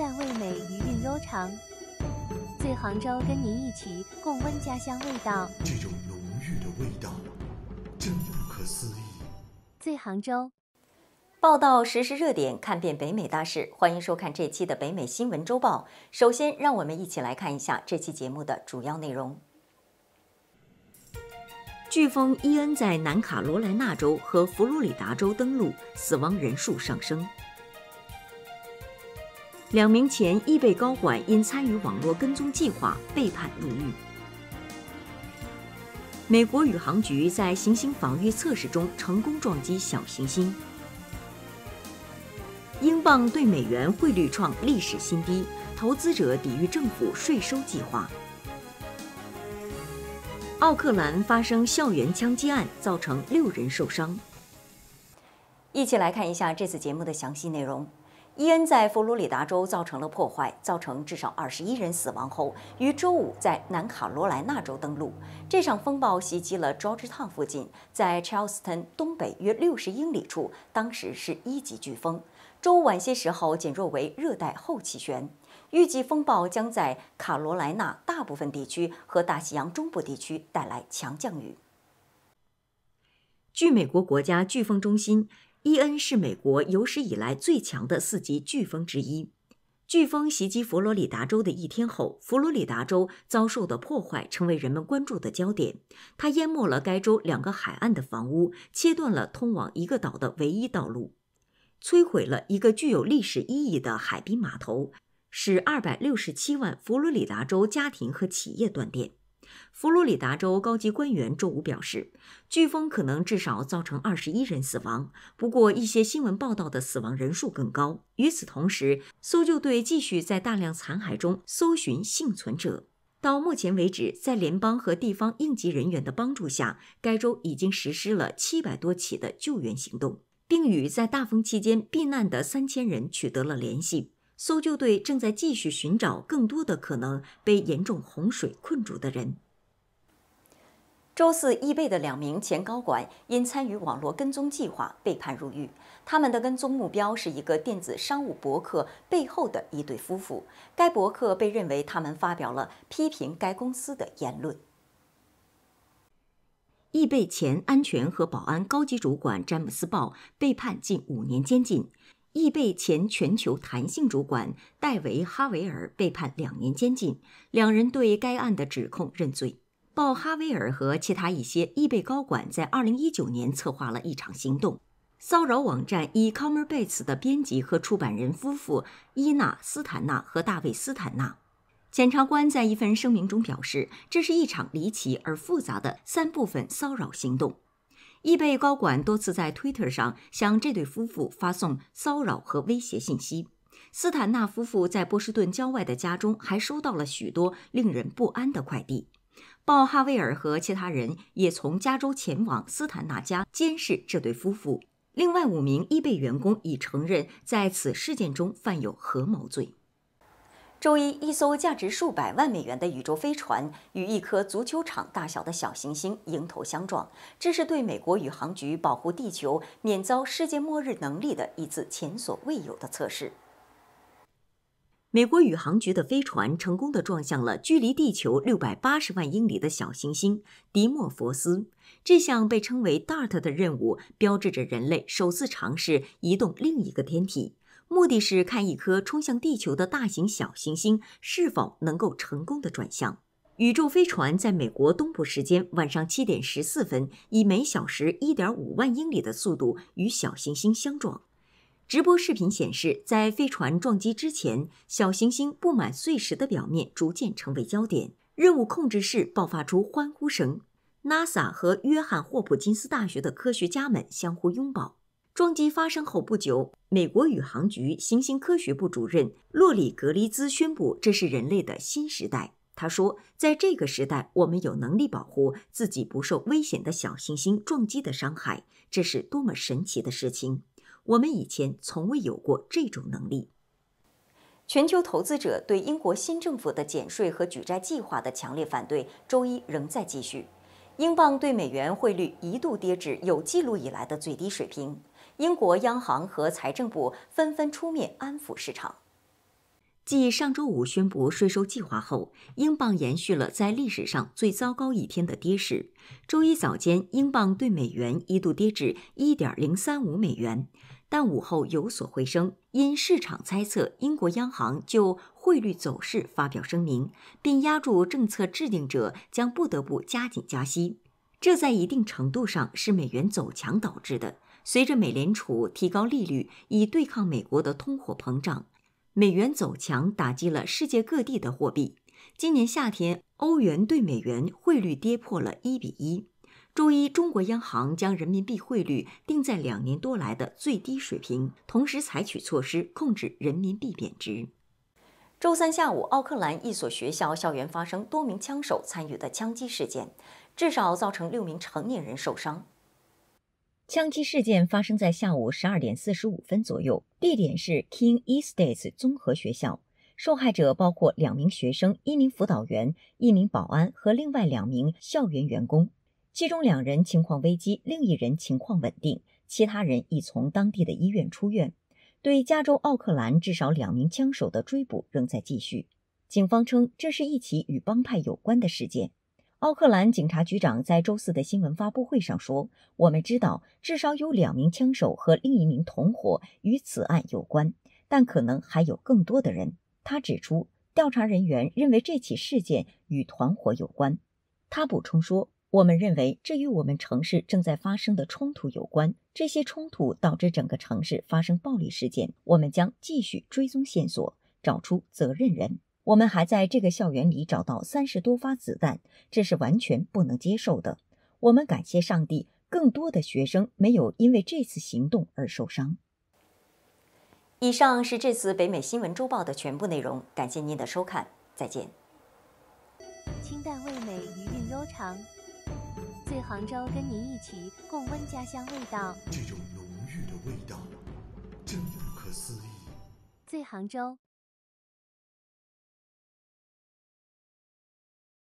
在味美余韵悠长，醉杭州跟您一起共温家乡味道。这种浓郁的味道，真不可思议。醉杭州，报道实时热点，看遍北美大事。欢迎收看这期的北美新闻周报。首先，让我们一起来看一下这期节目的主要内容。飓风伊恩在南卡罗来纳州和佛罗里达州登陆，死亡人数上升。两名前易贝高管因参与网络跟踪计划被判入狱。美国宇航局在行星防御测试中成功撞击小行星。英镑对美元汇率创历史新低，投资者抵御政府税收计划。奥克兰发生校园枪击案，造成六人受伤。一起来看一下这次节目的详细内容。伊恩在佛罗里达州造成了破坏，造成至少二十一人死亡后，于周五在南卡罗来纳州登陆。这场风暴袭击了 Georgetown 附近，在 Charleston 东北约六十英里处，当时是一级飓风。周五晚些时候减弱为热带后气旋。预计风暴将在卡罗来纳大部分地区和大西洋中部地区带来强降雨。据美国国家飓风中心。伊恩是美国有史以来最强的四级飓风之一。飓风袭击佛罗里达州的一天后，佛罗里达州遭受的破坏成为人们关注的焦点。它淹没了该州两个海岸的房屋，切断了通往一个岛的唯一道路，摧毁了一个具有历史意义的海滨码头，使二百六十七万佛罗里达州家庭和企业断电。佛罗里达州高级官员周五表示，飓风可能至少造成二十一人死亡，不过一些新闻报道的死亡人数更高。与此同时，搜救队继续在大量残骸中搜寻幸存者。到目前为止，在联邦和地方应急人员的帮助下，该州已经实施了七百多起的救援行动，并与在大风期间避难的三千人取得了联系。搜救队正在继续寻找更多的可能被严重洪水困住的人。周四，易贝的两名前高管因参与网络跟踪计划被判入狱。他们的跟踪目标是一个电子商务博客背后的一对夫妇。该博客被认为他们发表了批评该公司的言论。易贝前安全和保安高级主管詹姆斯·鲍被判近五年监禁。易贝前全球弹性主管戴维·哈维尔被判两年监禁，两人对该案的指控认罪。鲍·哈维尔和其他一些易贝高管在2019年策划了一场行动，骚扰网站 eCommerceBase 的编辑和出版人夫妇伊娜·斯坦纳和大卫·斯坦纳。检察官在一份声明中表示，这是一场离奇而复杂的三部分骚扰行动。易贝高管多次在 Twitter 上向这对夫妇发送骚扰和威胁信息。斯坦纳夫妇在波士顿郊外的家中还收到了许多令人不安的快递。鲍哈维尔和其他人也从加州前往斯坦纳家监视这对夫妇。另外五名易贝员工已承认在此事件中犯有合谋罪。周一，一艘价值数百万美元的宇宙飞船与一颗足球场大小的小行星迎头相撞。这是对美国宇航局保护地球免遭世界末日能力的一次前所未有的测试。美国宇航局的飞船成功的撞向了距离地球六百八十万英里的小行星迪莫佛斯。这项被称为 DART 的任务标志着人类首次尝试移动另一个天体。目的是看一颗冲向地球的大型小行星是否能够成功的转向。宇宙飞船在美国东部时间晚上七点十四分，以每小时一点五万英里的速度与小行星相撞。直播视频显示，在飞船撞击之前，小行星布满碎石的表面逐渐成为焦点。任务控制室爆发出欢呼声，NASA 和约翰霍普金斯大学的科学家们相互拥抱。撞击发生后不久，美国宇航局行星科学部主任洛里·格里兹宣布，这是人类的新时代。他说：“在这个时代，我们有能力保护自己不受危险的小行星撞击的伤害，这是多么神奇的事情！我们以前从未有过这种能力。”全球投资者对英国新政府的减税和举债计划的强烈反对，周一仍在继续。英镑对美元汇率一度跌至有记录以来的最低水平。英国央行和财政部纷纷出面安抚市场。继上周五宣布税收计划后，英镑延续了在历史上最糟糕一天的跌势。周一早间，英镑对美元一度跌至1.035美元，但午后有所回升。因市场猜测英国央行就汇率走势发表声明，并压住政策制定者将不得不加紧加息，这在一定程度上是美元走强导致的。随着美联储提高利率以对抗美国的通货膨胀，美元走强打击了世界各地的货币。今年夏天，欧元对美元汇率跌破了一比一。周一，中国央行将人民币汇率定在两年多来的最低水平，同时采取措施控制人民币贬值。周三下午，奥克兰一所学校校园发生多名枪手参与的枪击事件，至少造成六名成年人受伤。枪击事件发生在下午十二点四十五分左右，地点是 King Estates 综合学校。受害者包括两名学生、一名辅导员、一名保安和另外两名校园员工。其中两人情况危机，另一人情况稳定，其他人已从当地的医院出院。对加州奥克兰至少两名枪手的追捕仍在继续。警方称，这是一起与帮派有关的事件。奥克兰警察局长在周四的新闻发布会上说：“我们知道至少有两名枪手和另一名同伙与此案有关，但可能还有更多的人。”他指出，调查人员认为这起事件与团伙有关。他补充说：“我们认为这与我们城市正在发生的冲突有关，这些冲突导致整个城市发生暴力事件。我们将继续追踪线索，找出责任人。”我们还在这个校园里找到三十多发子弹，这是完全不能接受的。我们感谢上帝，更多的学生没有因为这次行动而受伤。以上是这次北美新闻周报的全部内容，感谢您的收看，再见。清淡味美，余韵悠长，在杭州跟您一起共温家乡味道。这种浓郁的味道，真不可思议。在杭州。